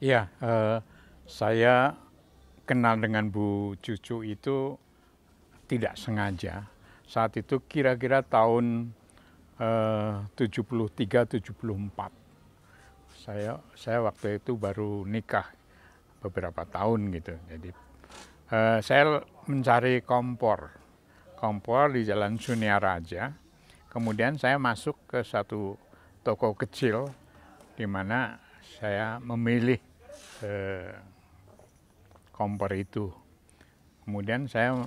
Iya, uh, saya kenal dengan Bu Cucu itu tidak sengaja. Saat itu kira-kira tahun eh, uh, 73-74. Saya saya waktu itu baru nikah beberapa tahun gitu. Jadi uh, saya mencari kompor. Kompor di Jalan Sunia Raja. Kemudian saya masuk ke satu toko kecil di mana saya memilih eh, kompor itu. Kemudian saya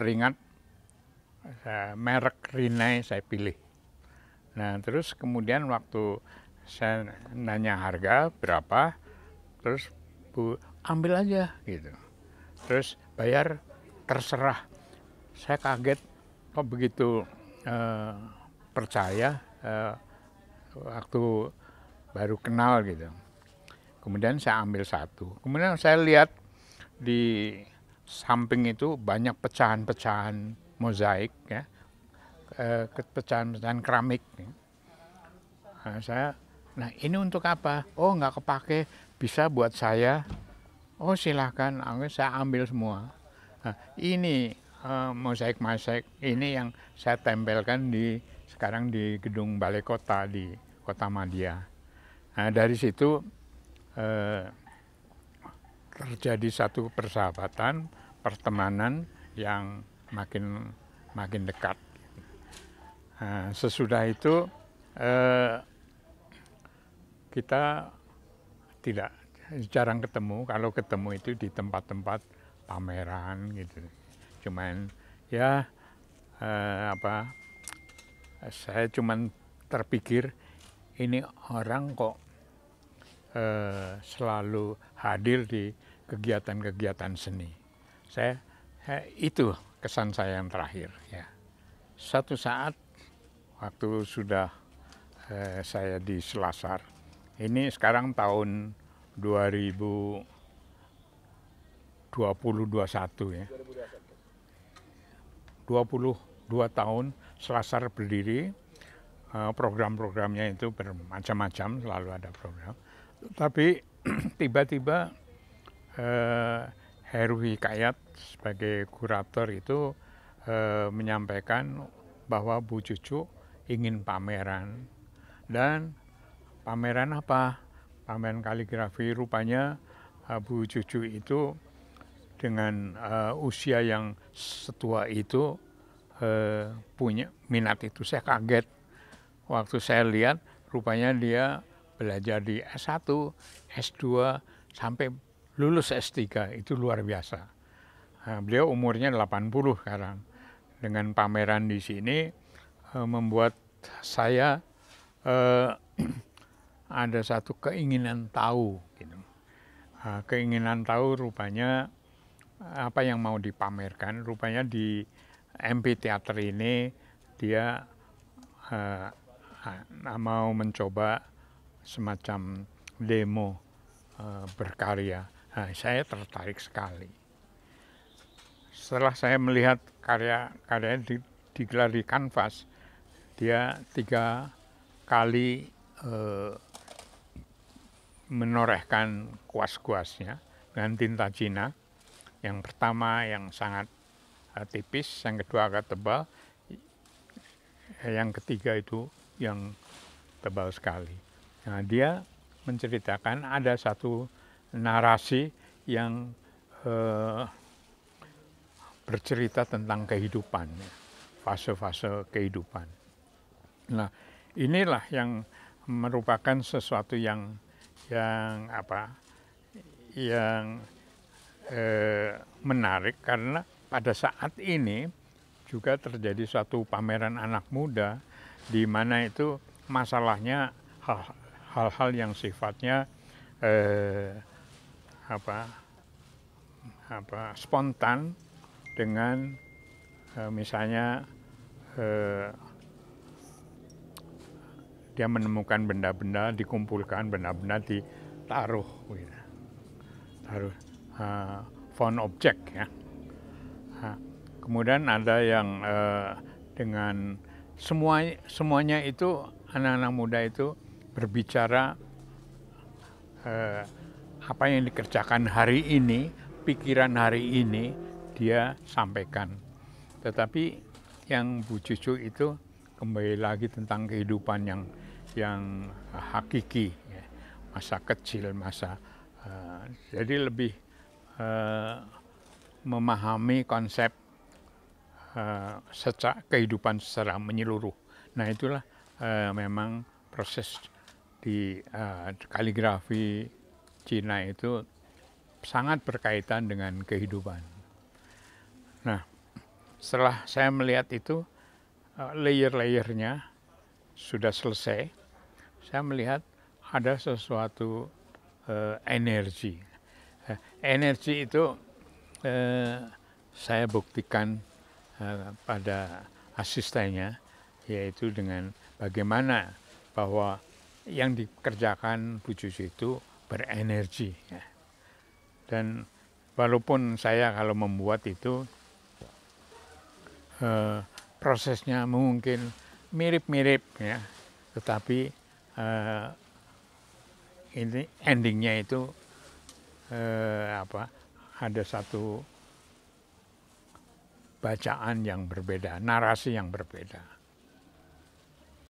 ringat merek Rinai saya pilih. Nah terus kemudian waktu saya nanya harga berapa, terus bu ambil aja gitu. Terus bayar terserah. Saya kaget kok begitu eh, percaya eh, waktu baru kenal gitu. Kemudian saya ambil satu. Kemudian saya lihat di samping itu banyak pecahan-pecahan mozaik ya. Eh, pecahan-pecahan keramik. Ya. Nah, saya nah ini untuk apa? Oh, nggak kepake, bisa buat saya. Oh, silahkan. saya ambil semua. Nah, ini uh, mozaik-mozaik ini yang saya tempelkan di sekarang di gedung Balai Kota di Kota Madia. Nah, dari situ Eh, terjadi satu persahabatan, pertemanan yang makin makin dekat. Nah, sesudah itu eh, kita tidak jarang ketemu. Kalau ketemu itu di tempat-tempat pameran gitu. Cuman ya eh, apa? Saya cuman terpikir ini orang kok eh, selalu hadir di kegiatan-kegiatan seni. Saya, eh, itu kesan saya yang terakhir ya. Satu saat waktu sudah eh, saya di Selasar. Ini sekarang tahun 2021 ya. 22 tahun Selasar berdiri. Eh, program-programnya itu bermacam-macam, selalu ada program tapi tiba-tiba eh, Heru Hikayat sebagai kurator itu eh, menyampaikan bahwa Bu Cucu ingin pameran dan pameran apa? Pameran kaligrafi rupanya eh, Bu Cucu itu dengan eh, usia yang setua itu eh, punya minat itu saya kaget waktu saya lihat rupanya dia belajar di S1, S2, sampai lulus S3, itu luar biasa. Eh, beliau umurnya 80 sekarang. Dengan pameran di sini, eh, membuat saya eh, ada satu keinginan tahu. Gitu. keinginan tahu rupanya apa yang mau dipamerkan, rupanya di MP Theater ini dia mau mencoba semacam demo eh, berkarya. Nah, saya tertarik sekali. Setelah saya melihat karya-karya di, digelar di kanvas, dia tiga kali uh, menorehkan kuas-kuasnya dengan tinta Cina. Yang pertama yang sangat uh, tipis, yang kedua agak tebal, yang ketiga itu yang tebal sekali Nah, dia menceritakan ada satu narasi yang eh, bercerita tentang kehidupan, fase-fase kehidupan. Nah, inilah yang merupakan sesuatu yang yang apa? yang eh, menarik karena pada saat ini juga terjadi suatu pameran anak muda di mana itu masalahnya hal hal-hal yang sifatnya eh, apa apa spontan dengan eh, misalnya eh, dia menemukan benda-benda dikumpulkan benda-benda ditaruh gitu. taruh eh, found object ya nah, kemudian ada yang eh, dengan semua semuanya itu anak-anak muda itu berbicara eh, apa yang dikerjakan hari ini, pikiran hari ini dia sampaikan. Tetapi yang Bu Cucu itu kembali lagi tentang kehidupan yang yang hakiki, ya. masa kecil, masa uh, jadi lebih uh, memahami konsep uh, eh, secara kehidupan secara menyeluruh. Nah itulah uh, memang proses di uh, kaligrafi Cina itu sangat berkaitan dengan kehidupan. Nah, setelah saya melihat itu uh, layer-layernya sudah selesai, saya melihat ada sesuatu uh, energi. Uh, energi itu uh, saya buktikan uh, pada asistennya, yaitu dengan bagaimana bahwa yang dikerjakan Bu Cucu itu berenergi. Ya. Dan walaupun saya kalau membuat itu eh, prosesnya mungkin mirip-mirip ya, tetapi eh, ini endingnya itu eh, apa? Ada satu bacaan yang berbeda, narasi yang berbeda.